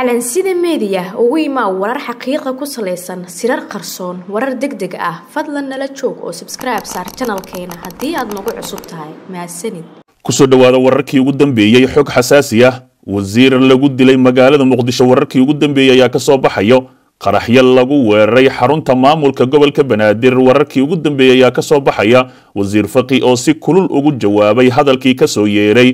calansida media ugu imaa warar xaqiiqa ku salaysan sirar qarsoon warar deg deg ah fadlan nala joog oo sabskribe saar janalkeena haddii aad nagu cusub tahay mahadsanid kusoo dhowaada wararkii ugu dambeeyey xog xasaasi ah wasiir lagu dilay magaalada muqdisho wararkii ugu dambeeyey ayaa kasoo baxayo qaraxyo lagu weeraray xarunta maamulka gobolka banaadir wararkii ugu dambeeyey ayaa kasoo baxaya wasiir faqi oo si kulul ugu jawaabay hadalkii kasoo yeeray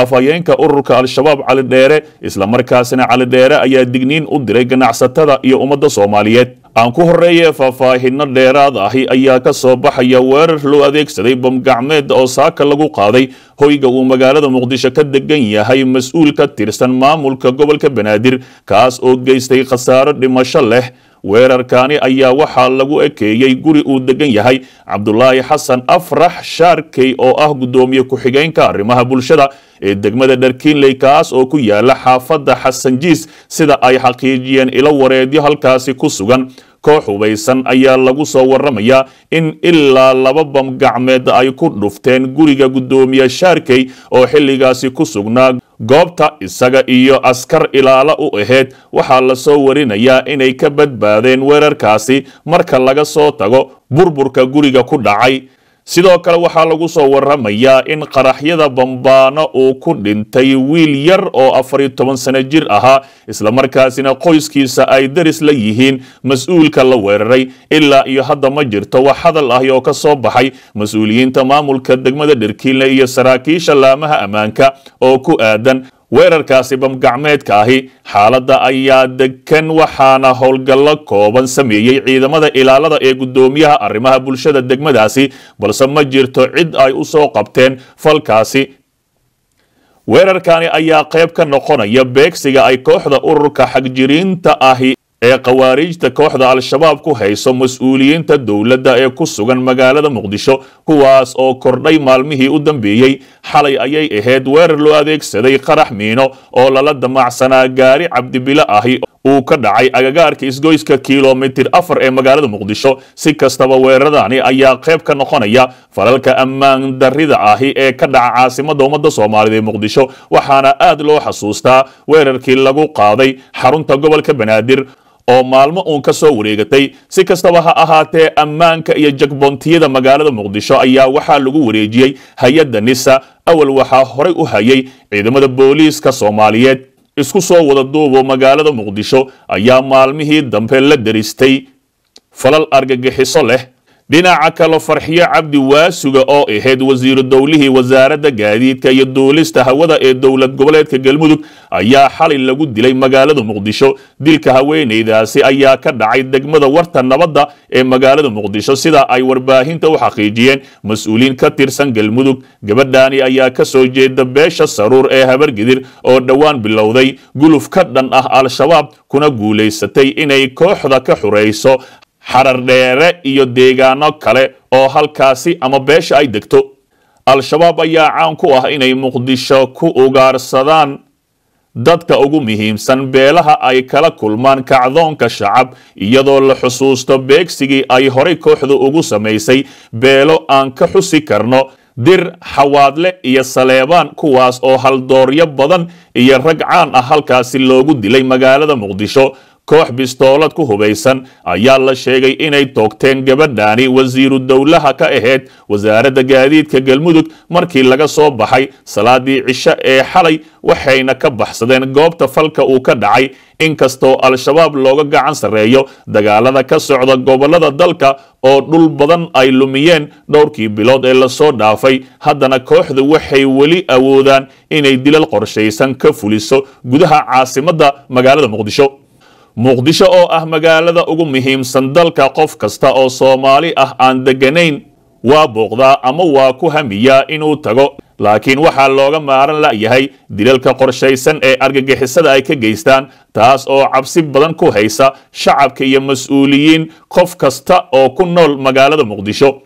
afhayeenka ururka al-shabaab cali dheere isla markaasina cali dheere ayaa digniin u diray ganacsatada iyo ummadda soomaaliyeed aan ku horreeye faahfaahinno dheeraad ahi ayaa ka soo baxaya weerar loo adeegsaday bamgacmeed oo saaka lagu qaaday hoyga uu magaalada muqdisho ka degan yahay mas-uul ka tirsan maamulka gobolka banaadir kaas oo geystay khasaaro dhimasho leh weerarkaani ayaa waxaa lagu ekeeyey guri uu degan yahay cabdulaahi xasan afrax shaarkey oo ah guddoomiye ku-xigeenka arrimaha bulshada ee degmada dharkiinley kaas oo ku yaala xaafadda xasanjiis sida ay xaqiijiyeen ilo wareedyo halkaasi ku sugan koox hubaysan ayaa lagu soo warramayaa in ilaa laba bam gacmeed ay ku dhufteen guriga guddoomiye shaarkey oo xilligaasi ku sugnaa goobta isaga iyo askar ilaala u ahayd waxaa la soo warinayaa inay ka badbaadeen weerarkaasi marka laga soo tago burburka guriga ku dhacay sidoo kale waxaa lagu soo warramayaa in qaraxyada bambaano uu ku dhintay wiil yar oo afar afariyo toban sano jir ahaa islamarkaasina qoyskiisa ay daris la yihiin mas-uulka la weeraray ilaa iyo hadda ma jirto wax hadal ahi oo ka soo baxay mas-uuliyiinta maamulka degmada dherkiinle iyo saraakiisha laamaha ammaanka oo ku aadan weerarkaasi bamgacmeedka ahi xaaladda ayaa degan waxaana howlgallo kooban sameeyey ciidamada ilaalada ee guddoomiyaha arrimaha bulshada degmadaasi balse ma jirto cid ay u soo qabteen falkaasi weerarkani ayaa qayb ka noqonaya beegsiga ay kooxda ururka xagjiriinta ahi ee khawaariijta kooxda al-shabaab ku hayso mas-uuliyiinta dowladda ee ku sugan magaalada muqdisho kuwaas oo kordhay maalmihii u dambeeyey xalay ayay ahayd weerar loo adeegsaday qarax miino oo lala damacsanaa gaari cabdibilo ahi uu ka dhacay agagaarka isgoyska kilomitir afar ee magaalada muqdisho si kastaba weeraradaani ayaa qayb ka noqonaya falalka ammaan darrida ahi ee ka dhaca caasimadda ummadda soomaaliyeed ee muqdisho waxaana aad loo xasuustaa weerarkii lagu qaaday xarunta gobolka banaadir oo maalmo uun ka soo wareegatay si kastaba ha ahaatee ammaanka iyo jagbontiyada magaalada muqdisho ayaa waxaa lagu wareejiyey hay-adda nisa awal waxaa horay u hayay ciidamada booliiska soomaaliyeed isku soo wada duubo magaalada muqdisho ayaa maalmihii dambe la deristay falal argagixiso leh dhinaca kale farxiyo cabdi waasuga oo ahayd wasiiru dowlihii wasaaradda gaadiidka iyo duulista hawada ee dowlad goboleedka galmudug ayaa xalay lagu dilay magaalada muqdisho dilka haweenaydaasi ayaa ka dhacay degmada warta nabadda ee magaalada muqdisho sida ay warbaahinta u xaqiijiyeen mas-uuliin ka tirsan galmudug gabadhaani ayaa ka soo jeeda beesha saruur ee habargidir oo dhowaan bilowday guluf ka dhan ah al-shabaab kuna guulaysatay inay kooxda ka xurayso xarar dheere iyo deegaano kale oo halkaasi ama beesha ay degto al-shabaab ayaa caan ku ah inay muqdisho ku ugaarsadaan dadka ugu muhiimsan beelaha ay kala kulmaan kacdoonka shacab iyadoo la xusuusto beegsigii ay horay kooxdu ugu samaysay beelo aan ka xusi karno dir xawaadle iyo saleebaan kuwaas oo haldooryo badan iyo rag caan ah halkaasi loogu dilay magaalada muqdisho koox bistoolad ku hubaysan ayaa la sheegay inay toogteen gabadhaani wasiiru dowlaha ka ahayd wasaaradda gaadiidka galmudug markii laga soo baxay salaadii cisho ee xalay waxayna ka baxsadeen goobta falka uu ka dhacay inkastoo al-shabaab looga gacan sarreeyo dagaalada ka socda gobollada dalka oo dhul badan ay lumiyeen dhowrkii bilood ee lasoo dhaafay haddana kooxdu waxay weli awoodaan inay dilal qorshaysan ka fuliso gudaha caasimadda magaalada muqdisho muqdisho oo ah magaalada ugu muhiimsan dalka qof kasta oo soomaali ah aan degganayn waa booqdaa ama waa ku hamiyaa inuu tago laakiin waxaa looga maaran la'yahay dilalka qorshaysan ee argagixisada ay ka geystaan taas oo cabsi badan ku haysa shacabka iyo mas-uuliyiin qof kasta oo ku nool magaalada muqdisho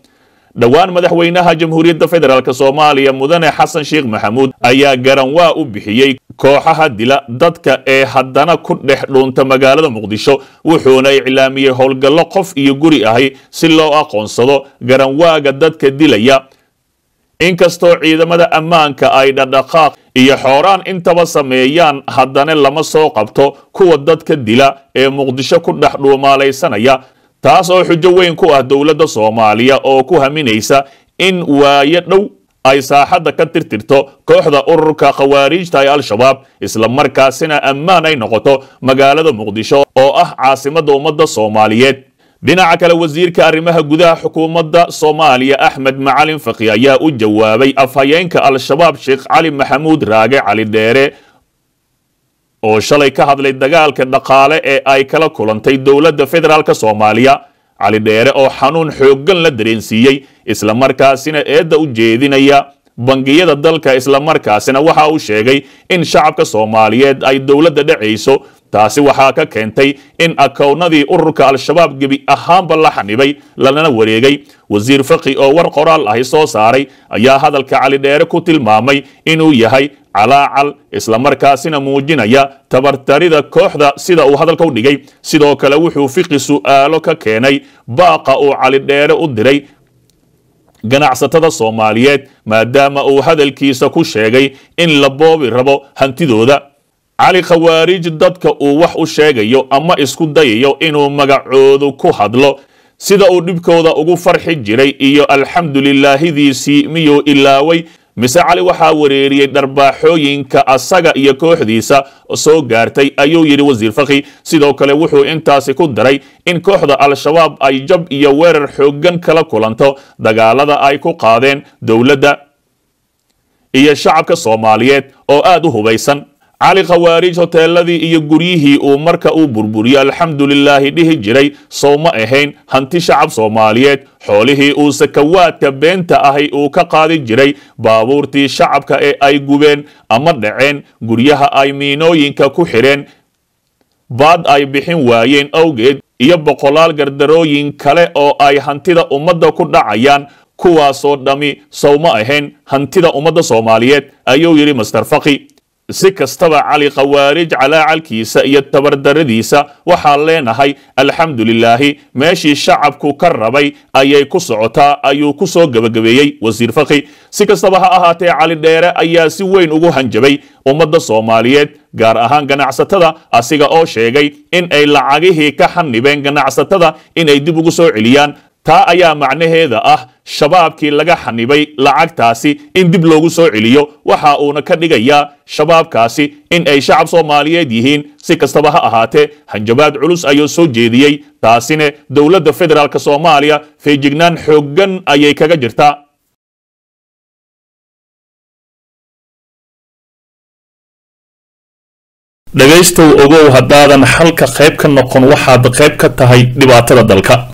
dhowaan madaxweynaha jamhuuriyadda federaalk soomaaliya mudane xasan sheekh maxamuud ayaa garan waa u bixiyey kooxaha dila dadka ee haddana ku dhex dhuunta magaalada muqdisho wuxuuna iclaamiyey howlgallo qof iyo guri ahi si loo aqoonsado garanwaaga dadka dilaya inkastoo ciidamada ammaanka ay dhadhaqaaq iyo xooraan intaba sameeyaan haddana lama soo qabto kuwa dadka dila ee muqdisho ku dhex dhuumaalaysanaya taas oo xujo weyn ku ah dowladda soomaaliya oo ku haminaysa in waayo dhow ay saaxadda ka tirtirto kooxda ururka khawaariijta ee al-shabaab isla markaasina ammaan ay noqoto magaalada muqdisho oo ah caasimadda ummadda soomaaliyeed dhinaca kale wasiirka arrimaha gudaha xukuumadda soomaaliya axmed macalin faki ayaa u jawaabay afhayeenka al-shabaab sheekh cali maxamuud raage cali dheere oo shalay ka hadlay dagaalka dhaqaale ee ay kala kulantay dowladda federaalk soomaaliya cali dheere oo xanuun xooggan la dareensiiyey isla markaasina eedda u jeedinaya bangiyada dalka isla markaasina waxa uu sheegay in shacabka soomaaliyeed ay dowladda dhacayso taasi waxaa ka keentay in akownadii ururka al-shabaab gebi ahaanba la xanibay lana wareegay wasiir faqi oo war qoraal ahi soo saaray ayaa hadalka cali dheere ku tilmaamay inuu yahay calaacal isla markaasina muujinaya tabartarida kooxda sida uu hadalka u dhigay sidoo kale wuxuu fiqi su'aalo ka keenay baaqa uu cali dheere u diray ganacsatada soomaaliyeed maadaama uu hadalkiisa ku sheegay in la boobi rabo hantidooda cali khawaarij dadka uu wax u sheegayo ama isku dayayo inuu magacoodu ku hadlo sida uu dhibkooda ugu farxi jiray iyo alxamdulilaahidiisii miyuu ilaaway mise cali waxaa wareeriyey dharbaaxooyinka asaga iyo kooxdiisa soo gaartay ayuu yidhi wasiir fakhi sidoo kale wuxuu intaasi ku daray in kooxda al-shabaab ay jab iyo weerar xooggan kala kulanto dagaalada ay ku qaadeen dowladda iyo shacabka soomaaliyeed oo aad u hubaysan cali khawaarij hoteeladii iyo guryihii uu marka uu burburiyo alxamdulilaahi dhihi jiray sowma ahayn hanti shacab soomaaliyeed xoolihii uu sakawaadka beenta ahay uu ka qaadi jiray baabuurtii shacabka ee ay gubeen ama dhaceen guryaha ay miinooyinka ku xidheen baad ay bixin waayeen awgeed iyo boqolaal gardarooyin kale oo ay hantida ummadda ku dhacayaan kuwaasoo dhammi sowma ahayn hantida ummadda soomaaliyeed ayuu yidhi master faki si kastaba cali khawaarij calaacalkiisa iyo tabardaradiisa waxaa leenahay alxamdulilaahi meeshii shacabku ka rabay ayay ku socotaa ayuu ku soo gebagabeeyey wasiir fakhi si kastaba ha ahaatee cali dheere ayaa si weyn ugu hanjabay ummadda soomaaliyeed gaar ahaan ganacsatada asiga oo sheegay in ay lacagihii ka xanibeen ganacsatada inay dib ugu soo celiyaan taa ayaa macnaheeda ah shabaabkii laga xanibay lacagtaasi in dib loogu soo celiyo waxa uuna ka dhigayaa shabaabkaasi in ay shacab soomaaliyeed yihiin si kastaba ha ahaatee hanjabaad culus ayuu soo jeediyey taasina dowladda federaalk soomaaliya feejignaan xooggan ayay kaga jirtaa dhegaystow ogow haddaadan xalka qayb ka noqon waxaad qayb ka tahay dhibaatada dalka